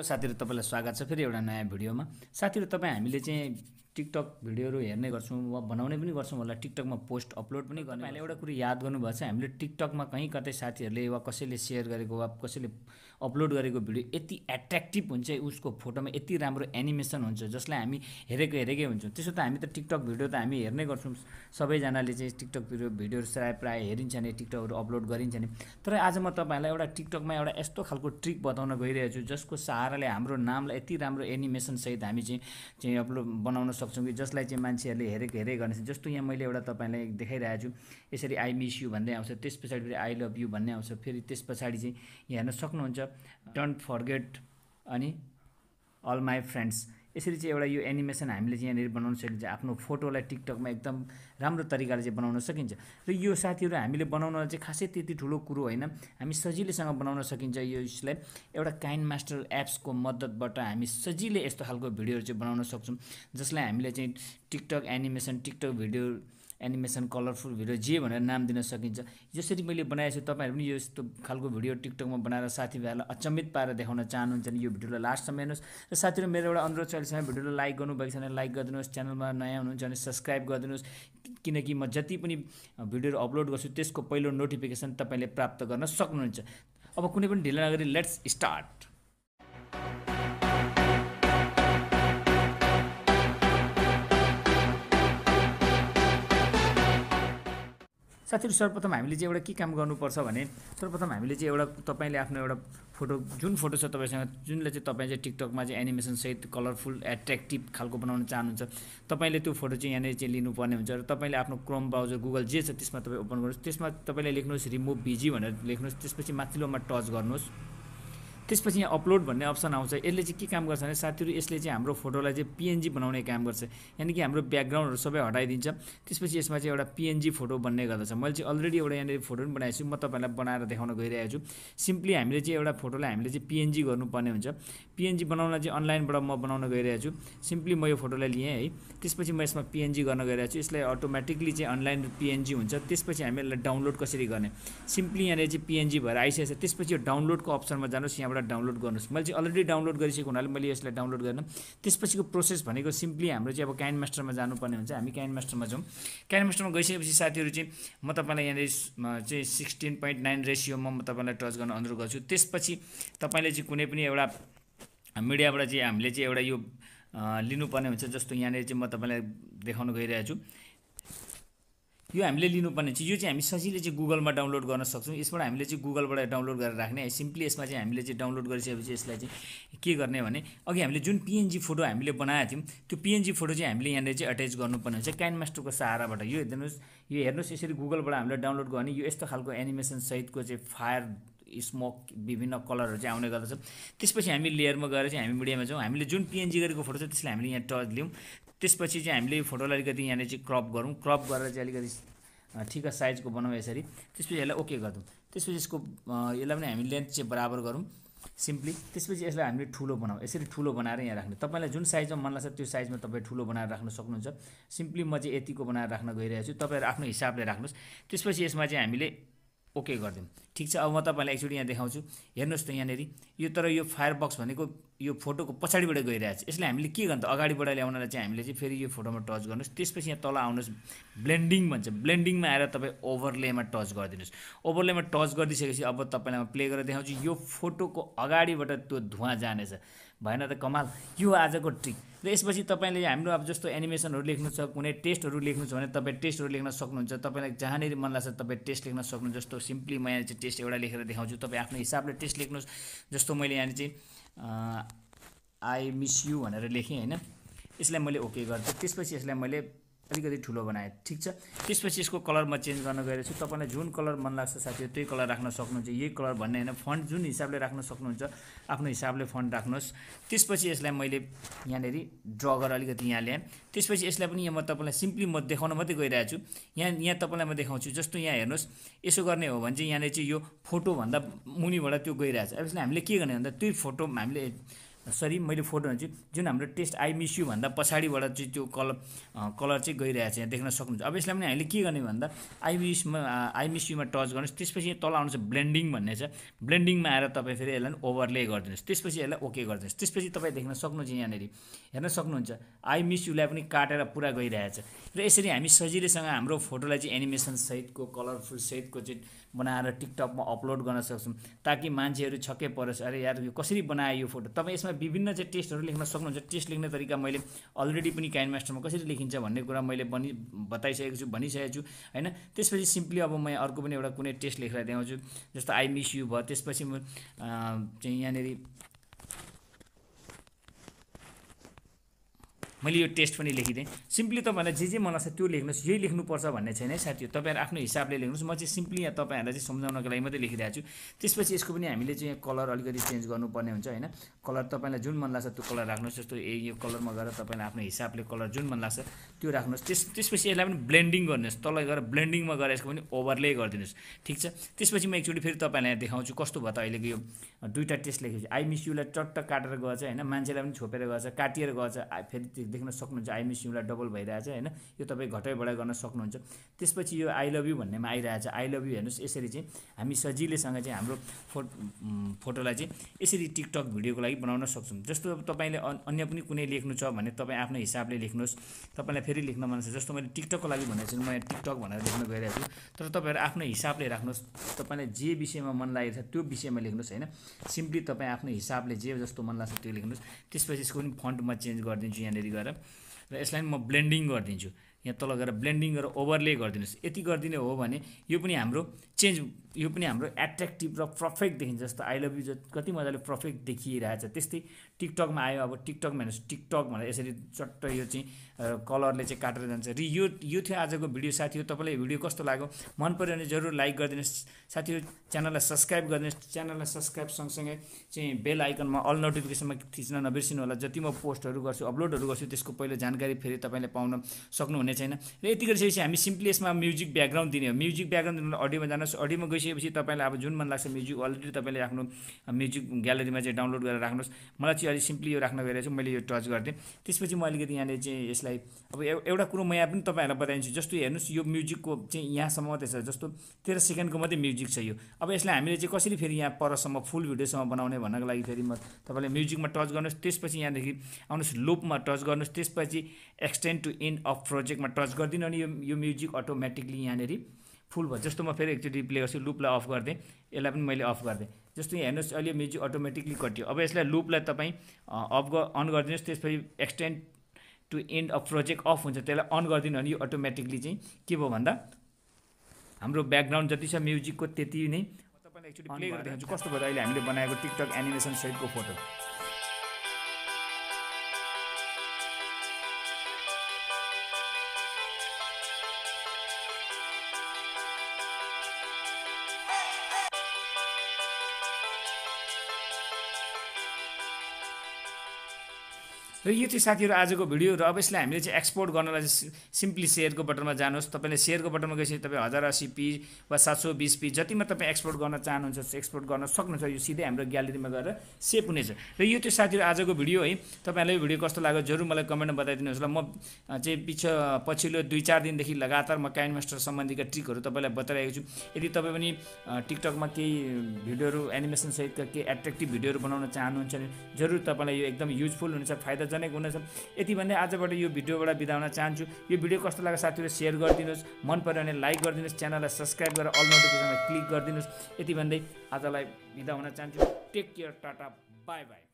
hello साथीहरू तपाईँलाई स्वागत छ फेरि एउटा नयाँ भिडियोमा साथीहरू तपाईँ हामीले चाहिँ टिकटक भिडियोहरू हेर्ने गर्छौँ वा बनाउने पनि गर्छौँ होला टिकटकमा पोस्ट अपलोड पनि गर्ने एउटा कुरो याद गर्नुभएको छ हामीले टिकटकमा कहीँ कतै साथीहरूले वा कसैले सेयर गरेको वा कसैले अपलोड गरेको भिडियो यति एट्र्याक्टिभ हुन्छ उसको फोटोमा यति राम्रो एनिमेसन हुन्छ जसलाई हामी हेरेको हेरेकै हुन्छौँ त्यसो त हामी त टिकटक भिडियो त हामी हेर्ने गर्छौँ सबैजनाले चाहिँ टिकटक भिडियो भिडियोहरू प्रायः प्रायः हेरिन्छ नि टिकटकहरू अपलोड गरिन्छ नि तर आज म तपाईँहरूलाई एउटा टिकटकमा एउटा यस्तो खालको ट्रिक बताउन गइरहेको छु जसको सहाराले हाम्रो नामलाई यति राम्रो एनिमेसनसहित हामी चाहिँ चाहिँ अपलोड बनाउन सक्छौँ कि जसलाई चाहिँ मान्छेहरूले हेरेको हेरे गर्नेछ जस्तो यहाँ मैले एउटा तपाईँलाई देखाइरहेको छु यसरी आई मिस यु भन्दै आउँछ त्यस पछाडि फेरि आई लभ यु भन्ने आउँछ फेरि त्यस पछाडि चाहिँ यहाँ हेर्न सक्नुहुन्छ डोन्ट फर्गेट अनि अल माई फ्रेन्ड्स यसरी चाहिँ एउटा यो एनिमेसन हामीले चाहिँ यहाँनिर बनाउन सकिन्छ आफ्नो फोटोलाई टिकटकमा एकदम राम्रो तरिकाले चाहिँ बनाउन सकिन्छ र यो साथीहरू हामीले बनाउन चाहिँ खासै त्यति ठुलो कुरो होइन हामी सजिलैसँग बनाउन सकिन्छ यो यसलाई एउटा काइन मास्टर एप्सको मद्दतबाट हामी सजिलै यस्तो खालको भिडियोहरू चाहिँ बनाउन सक्छौँ जसलाई हामीले चाहिँ TikTok animation TikTok video animation colourful video जे भनेर नाम दिन सकिन्छ जसरी मैले बनाएको छु तपाईँहरू पनि यो यस्तो खालको भिडियो टिकटकमा बनाएर साथीभाइहरूलाई अचम्मित पारेर देखाउन चाहनुहुन्छ भने यो भिडियोलाई लास्टसम्म हेर्नुहोस् र साथीहरू मेरो एउटा अनुरोध छ अहिलेसम्म भिडियोलाई लाइक गर्नुभएको छ भने लाइक गरिदिनुहोस् च्यानलमा नयाँ हुनुहुन्छ भने सब्सक्राइब गरिदिनुहोस् किनकि म जति पनि भिडियोहरू अपलोड गर्छु त्यसको पहिलो नोटिफिकेसन तपाईँले प्राप्त गर्न सक्नुहुन्छ अब कुनै पनि ढिला नगरी लेट्स स्टार्ट साथीहरू सर्वप्रथम हामीले चाहिँ एउटा के काम गर्नुपर्छ भने सर्वप्रथम हामीले चाहिँ एउटा तपाईँले आफ्नो एउटा फोटो जुन फोटो छ तपाईँसँग जुनले चाहिँ तपाईँ चाहिँ टिकटकमा चाहिँ एनिमेसनसहित कलरफुल एट्र्याक्टिभ खालको बनाउन चाहनुहुन्छ तपाईँले त्यो फोटो चाहिँ यहाँनिर चाहिँ लिनुपर्ने हुन्छ र तपाईँले आफ्नो क्रोम ब्राउजर गुगल जे छ त्यसमा तपाईँ ओपन गर्नुहोस् त्यसमा तपाईँले लेख्नुहोस् रिमुभ बिजी भनेर लेख्नुहोस् त्यसपछि माथिल्लोमा टच गर्नुहोस् त्यसपछि यहाँ अपलोड भन्ने अप्सन आउँछ यसले चाहिँ के काम गर्छ भने साथीहरू यसले चाहिँ हाम्रो फोटोलाई चाहिँ पिएनजी बनाउने काम गर्छ यानि कि हाम्रो ब्याकग्राउन्डहरू सबै हटाइदिन्छ त्यसपछि यसमा चाहिँ एउटा पिएनजी फोटो बन्ने गर्दछ मैले चाहिँ अलरेडी एउटा यहाँनिर फोटो पनि बनाएको छु म तपाईँलाई बनाएर देखाउन गइरहेको छु सिम्पली हामीले चाहिँ एउटा फोटोलाई हामीले चाहिँ पिएनजी गर्नुपर्ने हुन्छ पिएनजी बनाउन चाहिँ अनलाइनबाट म बनाउन गइरहेको छु सिम्पली म यो फोटोलाई लिएँ है त्यसपछि म यसमा पिएनजी गर्न गइरहेको छु यसलाई अटोमेटिकली चाहिँ अनलाइन पिएनजी हुन्छ त्यसपछि हामी यसलाई डाउनलोड कसरी गर्ने सिम्पली यहाँनिर चाहिँ पिएनजी भएर आइसकेको छ त्यसपछि यो डाउनलोडको अप्सनमा जानुहोस् यहाँबाट यहाँबाट डाउनलोड गर्नुहोस् मैले चाहिँ अलरेडी डाउनलोड गरिसकेको हुनाले मैले यसलाई डाउनलोड गर्न त्यसपछिको प्रोसेस भनेको सिम्पली हाम्रो चाहिँ अब काइन मास्टरमा जानुपर्ने हुन्छ हामी काइन मास्टरमा जाउँ काइन मास्टरमा गइसकेपछि साथीहरू चाहिँ म तपाईँलाई यहाँनिर चाहिँ सिक्सटिन पोइन्ट नाइन रेसियोमा म तपाईँलाई टच गर्न अनुरोध गर्छु त्यसपछि तपाईँले चाहिँ कुनै पनि एउटा मिडियाबाट चाहिँ हामीले चाहिँ एउटा यो लिनुपर्ने हुन्छ जस्तो यहाँनिर चाहिँ म तपाईँलाई देखाउन गइरहेको छु यो हामीले लिनुपर्ने चाहिँ यो चाहिँ हामी सजिलै चाहिँ गुगलमा डाउनलोड गर्न सक्छौँ यसबाट हामीले चाहिँ गुगलबाट डाउनलोड गरेर राख्ने सिम्पली यसमा चाहिँ हामीले चाहिँ डाउनलोड गरिसकेपछि यसलाई चाहिँ के गर्ने भने अघि हामीले जुन पिएनजी फोटो हामीले बनाएको थियौँ त्यो पिएनजी फोटो चाहिँ हामीले यहाँनिर चाहिँ एट्याच गर्नुपर्ने हुन्छ क्यान मास्टरको सहाराबाट यो हेर्नुहोस् यो हेर्नुहोस् यसरी गुगलबाट हामीले डाउनलोड गर्ने यो यस्तो खालको एनिमेसन सहितको चाहिँ फायर स्मोक विभिन्न कलरहरू चाहिँ आउने गर्दछ त्यसपछि हामी लेयरमा गएर चाहिँ हामी मिडियामा जाउँ हामीले जुन पिएनजी गरेको फोटो छ त्यसलाई हामीले यहाँ टच लियौँ त्यसपछि चाहिँ हामीले यो फोटोलाई अलिकति यहाँनिर चाहिँ क्रप गरौँ क्रप गरेर चाहिँ अलिकति ठिक साइजको बनाउँ यसरी त्यसपछि यसलाई ओके गरिदिउँ त्यसपछि यसको यसलाई पनि हामी लेन्थ चाहिँ बराबर गरौँ सिम्पली त्यसपछि यसलाई हामीले ठुलो बनाऊ यसरी ठुलो बनाएर यहाँ राख्ने तपाईँलाई जुन साइजमा मन लाग्छ त्यो साइजमा तपाईँ ठुलो बनाएर राख्न सक्नुहुन्छ सिम्पली म चाहिँ यतिको बनाएर राख्न गइरहेको छु तपाईँहरू आफ्नो हिसाबले राख्नुहोस् त्यसपछि यसमा चाहिँ हामीले ओके गरिदिउँ ठिक छ अब म तपाईँलाई एकचोटि यहाँ देखाउँछु हेर्नुहोस् त यहाँनिर यो तर यो फायर बक्स भनेको यो फोटोको पछाडिबाट गइरहेको छ यसलाई हामीले के गर्नु त अगाडिबाट ल्याउनलाई चाहिँ हामीले चाहिँ फेरि यो फोटोमा टच गर्नुहोस् त्यसपछि यहाँ तल आउनुहोस् ब्लेन्डिङ भन्छ ब्लेन्डिङमा आएर तपाईँ ओभरलेमा टच गरिदिनुहोस् ओभरलेमा टच गरिदिइसकेपछि अब तपाईँलाई म प्ले गरेर देखाउँछु यो फोटोको अगाडिबाट त्यो धुवाँ जानेछ भएन त कमाल यो आजको ट्रिक र यसपछि तपाईँले हाम्रो अब जस्तो एनिमेसनहरू लेख्नु छ कुनै टेस्टहरू लेख्नु छ भने तपाईँ टेस्टहरू लेख्न सक्नुहुन्छ तपाईँलाई जहाँनिर मन लाग्छ तपाईँ टेस्ट लेख्न सक्नुहुन्छ जस्तो सिम्पली म यहाँ चाहिँ टेस्ट एउटा लेखेर देखाउँछु तपाईँ आफ्नो हिसाबले टेस्ट लेख्नुहोस् जस्तो मैले यहाँनिर चाहिँ आई मिस यु भनेर लेखेँ होइन यसलाई मैले ओके गरिदिएँ त्यसपछि यसलाई मैले अलिकति ठुलो बनाएँ ठिक छ त्यसपछि यसको कलर म चेन्ज गर्न गएर छु तपाईँलाई जुन कलर मन लाग्छ साथीहरू त्यही कलर राख्न सक्नुहुन्छ यही कलर भन्ने होइन फन्ड जुन हिसाबले राख्न सक्नुहुन्छ आफ्नो हिसाबले फन्ड राख्नुहोस् त्यसपछि यसलाई मैले यहाँनिर ड्र गरेर अलिकति यहाँ ल्याएँ त्यसपछि यसलाई पनि यहाँ म तपाईँलाई सिम्पली म देखाउन मात्रै गइरहेको छु यहाँ यहाँ तपाईँलाई म देखाउँछु जस्तो यहाँ हेर्नुहोस् यसो गर्ने हो भने चाहिँ यहाँनिर चाहिँ यो फोटोभन्दा मुनिबाट त्यो गइरहेछ यसलाई हामीले के गर्ने भन्दा त्यही फोटो हामीले सरी मैले फोटो भन्छु जुन हाम्रो टेस्ट आई मिस यु भन्दा पछाडिबाट चाहिँ त्यो कलर कलर चाहिँ गइरहेको छ यहाँ देख्न सक्नुहुन्छ अब यसलाई पनि हामीले के गर्ने भन्दा आई मिसमा आई मिस युमा टच गर्नुहोस् त्यसपछि यहाँ तल आउनुहोस् ब्लेन्डिङ भन्ने छ ब्लेन्डिङमा आएर तपाईँ फेरि यसलाई ओभरले गरिदिनुहोस् त्यसपछि यसलाई ओके गरिदिनुहोस् त्यसपछि तपाईँ देख्न सक्नुहुन्छ यहाँनिर हेर्न सक्नुहुन्छ आई मिस युलाई पनि काटेर पुरा गइरहेछ र यसरी हामी सजिलैसँग हाम्रो फोटोलाई चाहिँ एनिमेसन सहितको कलरफुल सहितको चाहिँ बनाएर टिकटकमा अपलोड गर्न सक्छौँ ताकि मान्छेहरू छक्कै परोस् अरे यार यो कसरी बनायो यो फोटो तपाईँ यसमा त्यसमा विभिन्न चाहिँ टेस्टहरू लेख्न सक्नुहुन्छ टेस्ट लेख्ने तरिका मैले अलरेडी पनि काइन मास्टरमा कसरी लेखिन्छ भन्ने कुरा मैले बनि बताइसकेको छु भनिसकेको छु होइन त्यसपछि सिम्पली अब म अर्को पनि एउटा कुनै टेस्ट लेखेर देखाउँछु जस्तो आई मिस यु भयो त्यसपछि म चाहिँ यहाँनिर मैले यो टेस्ट पनि लेखिदिएँ सिम्पली तपाईँहरूलाई जे जे मलाई छ त्यो लेख्नुहोस् यही लेख्नुपर्छ भन्ने छैन है साथीहरू तपाईँहरू आफ्नो हिसाबले लेख्नुहोस् म चाहिँ सिम्पली यहाँ तपाईँहरूलाई चाहिँ सम्झाउनको लागि मात्रै लेखिरहेको छु त्यसपछि यसको पनि हामीले चाहिँ यहाँ कलर अलिकति चेन्ज गर्नुपर्ने हुन्छ होइन कलर तपाईँलाई जुन मन लाग्छ त्यो कलर राख्नुहोस् जस्तो ए यो कलरमा गएर तपाईँलाई आफ्नो हिसाबले कलर जुन मन लाग्छ त्यो राख्नुहोस् त्यस त्यसपछि यसलाई पनि ब्लेन्डिङ गर्नुहोस् तल गएर ब्लेन्डिङमा गएर यसको पनि ओभरले गरिदिनुहोस् ठिक छ त्यसपछि म एकचोटि फेरि तपाईँलाई यहाँ देखाउँछु कस्तो भयो त अहिलेको यो दुईवटा टेस्ट लेखेपछि आई मिस युलाई चट्ट काटेर गएछ होइन मान्छेलाई पनि छोपेर गएछ काटिएर गएछ फेरि देख्न सक्नुहुन्छ मिस युलाई डबल भइरहेछ होइन यो तपाईँ बढाइ गर्न सक्नुहुन्छ त्यसपछि यो आई लभ यु भन्नेमा आइरहेछ आई लभ यु हेर्नुहोस् यसरी चाहिँ हामी सजिलैसँग चाहिँ हाम्रो फो फोटोलाई चाहिँ यसरी टिकटक भिडियोको लागि बनाउन सक्छौँ जस्तो अब तपाईँले अन्य पनि कुनै लेख्नु छ भने तपाईँ आफ्नो हिसाबले लेख्नुहोस् तपाईँलाई फेरि लेख्न मन छ जस्तो मैले टिकटकको लागि भनेको छु म यहाँ टिकटक भनेर लेख्न गइरहेको छु तर तपाईँहरू आफ्नो हिसाबले राख्नुहोस् तपाईँलाई जे विषयमा मन लागेको छ त्यो विषयमा लेख्नुहोस् होइन सिम्पली तपाईँ आफ्नो हिसाबले जे जस्तो मन लाग्छ त्यो लेख्नुहोस् त्यसपछि यसको पनि फन्ट म चेन्ज गरिदिन्छु यहाँनिर गरेर र यसलाई म ब्लेन्डिङ गरिदिन्छु यहाँ तल गएर ब्लेन्डिङ गरेर ओभरले गरिदिनुहोस् यति गरिदिने हो भने यो पनि हाम्रो चेन्ज यो पनि हाम्रो एट्र्याक्टिभ र पर्फेक्ट देखिन्छ जस्तो आई लभ यु ज कति मजाले पर्फेक्ट देखिरहेछ त्यस्तै टिकटकमा आयो अब टिकटकमा हेर्नुहोस् टिकटक भनेर यसरी चट्ट यो चाहिँ कलरले चाहिँ काटेर जान्छ रि यो यो थियो आजको भिडियो साथीहरू तपाईँलाई भिडियो कस्तो लाग्यो मन पऱ्यो भने जरुर लाइक गरिदिनुहोस् साथीहरू च्यानललाई सब्सक्राइब गरिदिनुहोस् च्यानललाई सब्सक्राइब सँगसँगै चाहिँ बेल आइकनमा अल नोटिफिकेसनमा थिच्न नबिर्सिनु होला जति म पोस्टहरू गर्छु अपलोडहरू गर्छु त्यसको पहिलो जानकारी फेरि तपाईँले पाउन सक्नुहुने भन्ने छैन र यति गरिसकेपछि हामी सिम्पली यसमा म्युजिक ब्याकग्राउन्ड दिने हो म्युजिक ब्याकग्राउन्ड दिनु अडियोमा जानुहोस् अडियोमा गइसकेपछि तपाईँलाई अब जुन मन लाग्छ म्युजिक अलरेडी तपाईँले आफ्नो म्युजिक ग्यालेरीमा चाहिँ डाउनलोड गरेर राख्नुहोस् मलाई चाहिँ अलिक सिम्पली यो राख्न गएर चाहिँ मैले यो टच गरिदिएँ त्यसपछि म अलिकति यहाँले चाहिँ यसलाई अब एउटा कुरो म यहाँ पनि तपाईँहरूलाई बताइदिन्छु जस्तो हेर्नुहोस् यो म्युजिकको चाहिँ यहाँसम्म मात्रै छ जस्तो तेह्र सेकेन्डको मात्रै म्युजिक छ यो अब यसलाई हामीले चाहिँ कसरी फेरि यहाँ परसम्म फुल भिडियोसम्म बनाउने भन्नको लागि फेरि म तपाईँले म्युजिकमा टच गर्नुहोस् त्यसपछि यहाँदेखि आउनुहोस् लोपमा टच गर्नुहोस् त्यसपछि extend to end of project म्युजिकमा टच गरिदिनु अनि यो यो म्युजिक अटोमेटिकली यहाँनिर फुल भयो जस्तो म फेरि एकचोटि प्ले गर्छु लुपलाई अफ गरिदिएँ यसलाई पनि मैले अफ गरिदिएँ जस्तो यहाँ हेर्नुहोस् अहिले म्युजिक अटोमेटिकली कटियो अब यसलाई लुपलाई तपाईँ अफ अन गरिदिनुहोस् त्यसपछि extend to end of project off हुन्छ त्यसलाई अन गरिदिनु भने यो अटोमेटिकली चाहिँ के भयो भन्दा हाम्रो ब्याकग्राउन्ड जति छ म्युजिकको त्यति नै तपाईँलाई एकचोटि प्ले गरिदिन्छु कस्तो भयो अहिले हामीले बनाएको टिकटक एनिमेसन सहितको फोटो र यो चाहिँ साथीहरू आजको भिडियो र अब यसलाई हामीले चाहिँ एक्सपोर्ट गर्नलाई चाहिँ सिम्पली सेयरको बटनमा जानुहोस् तपाईँले सेयरको बटनमा गएपछि तपाईँ हजार असी पी वा सात सौ बिस पी जतिमा तपाईँ एक्सपोर्ट गर्न चाहनुहुन्छ एक्सपोर्ट गर्न सक्नुहुन्छ यो सिधै हाम्रो ग्यालेरीमा गएर सेभ हुनेछ र यो त्यो साथीहरू आजको भिडियो है तपाईँहरूलाई भिडियो कस्तो लाग्यो जरुर मलाई कमेन्टमा बताइदिनुहोस् ल म चाहिँ पिछ पछिल्लो दुई चार दिनदेखि लगातार म काइन मास्टर सम्बन्धीका ट्रिकहरू तपाईँलाई बताइरहेको छु यदि तपाईँ पनि टिकटकमा केही भिडियोहरू एनिमेसनसहितका केही एट्र्याक्टिभ भिडियोहरू बनाउन चाहनुहुन्छ भने जरुर तपाईँलाई यो एकदम युजफुल हुनेछ फाइदा सुविधाजनक हुनेछ यति भन्दै आजबाट यो भिडियोबाट बिदा हुन चाहन्छु यो भिडियो कस्तो लाग्छ साथीहरू सेयर गरिदिनुहोस् मन पऱ्यो भने लाइक गरिदिनुहोस् च्यानललाई सब्सक्राइब गरेर अल नोटिफिकेसनमा क्लिक गरिदिनुहोस् यति भन्दै आजलाई बिदा हुन चाहन्छु take care tata bye by